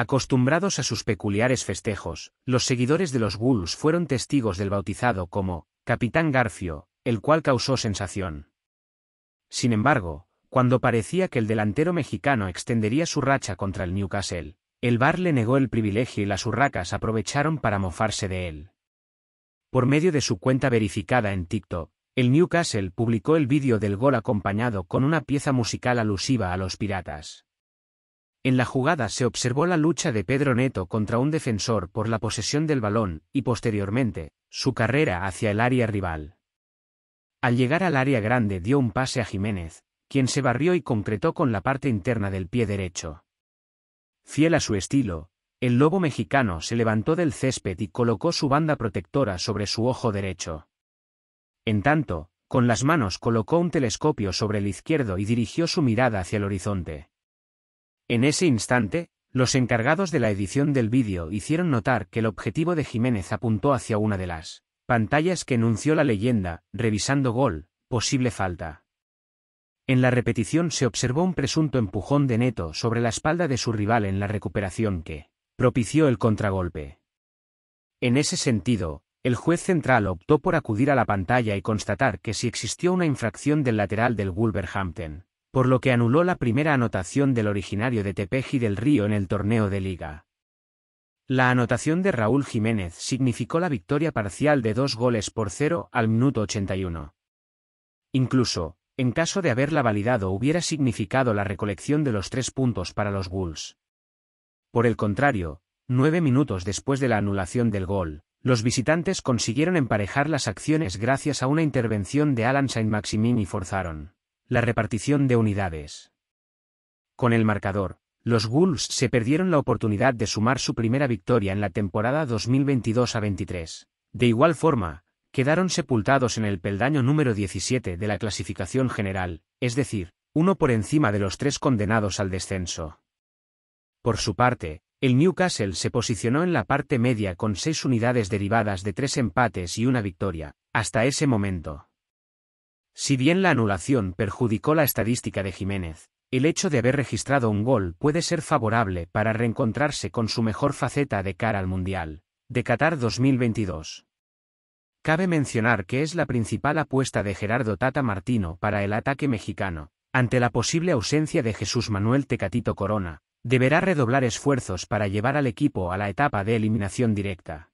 Acostumbrados a sus peculiares festejos, los seguidores de los Bulls fueron testigos del bautizado como Capitán Garfio, el cual causó sensación. Sin embargo, cuando parecía que el delantero mexicano extendería su racha contra el Newcastle, el bar le negó el privilegio y las urracas aprovecharon para mofarse de él. Por medio de su cuenta verificada en TikTok, el Newcastle publicó el vídeo del gol acompañado con una pieza musical alusiva a los piratas. En la jugada se observó la lucha de Pedro Neto contra un defensor por la posesión del balón y posteriormente, su carrera hacia el área rival. Al llegar al área grande dio un pase a Jiménez, quien se barrió y concretó con la parte interna del pie derecho. Fiel a su estilo, el lobo mexicano se levantó del césped y colocó su banda protectora sobre su ojo derecho. En tanto, con las manos colocó un telescopio sobre el izquierdo y dirigió su mirada hacia el horizonte. En ese instante, los encargados de la edición del vídeo hicieron notar que el objetivo de Jiménez apuntó hacia una de las pantallas que enunció la leyenda, revisando gol, posible falta. En la repetición se observó un presunto empujón de Neto sobre la espalda de su rival en la recuperación que propició el contragolpe. En ese sentido, el juez central optó por acudir a la pantalla y constatar que si existió una infracción del lateral del Wolverhampton, por lo que anuló la primera anotación del originario de Tepeji del Río en el torneo de liga. La anotación de Raúl Jiménez significó la victoria parcial de dos goles por cero al minuto 81. Incluso, en caso de haberla validado hubiera significado la recolección de los tres puntos para los Bulls. Por el contrario, nueve minutos después de la anulación del gol, los visitantes consiguieron emparejar las acciones gracias a una intervención de Alan Saint-Maximin y forzaron la repartición de unidades. Con el marcador, los Wolves se perdieron la oportunidad de sumar su primera victoria en la temporada 2022-23. De igual forma, quedaron sepultados en el peldaño número 17 de la clasificación general, es decir, uno por encima de los tres condenados al descenso. Por su parte, el Newcastle se posicionó en la parte media con seis unidades derivadas de tres empates y una victoria, hasta ese momento. Si bien la anulación perjudicó la estadística de Jiménez, el hecho de haber registrado un gol puede ser favorable para reencontrarse con su mejor faceta de cara al Mundial, de Qatar 2022. Cabe mencionar que es la principal apuesta de Gerardo Tata Martino para el ataque mexicano, ante la posible ausencia de Jesús Manuel Tecatito Corona, deberá redoblar esfuerzos para llevar al equipo a la etapa de eliminación directa.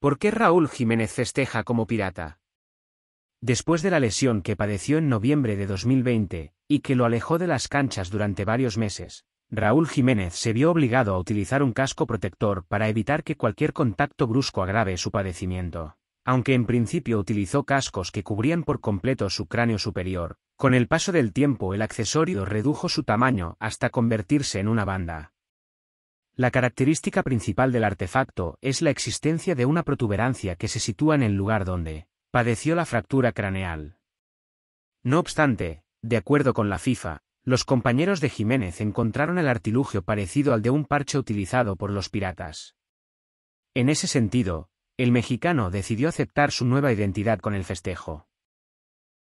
¿Por qué Raúl Jiménez festeja como pirata? Después de la lesión que padeció en noviembre de 2020, y que lo alejó de las canchas durante varios meses, Raúl Jiménez se vio obligado a utilizar un casco protector para evitar que cualquier contacto brusco agrave su padecimiento. Aunque en principio utilizó cascos que cubrían por completo su cráneo superior, con el paso del tiempo el accesorio redujo su tamaño hasta convertirse en una banda. La característica principal del artefacto es la existencia de una protuberancia que se sitúa en el lugar donde, padeció la fractura craneal. No obstante, de acuerdo con la FIFA, los compañeros de Jiménez encontraron el artilugio parecido al de un parche utilizado por los piratas. En ese sentido, el mexicano decidió aceptar su nueva identidad con el festejo.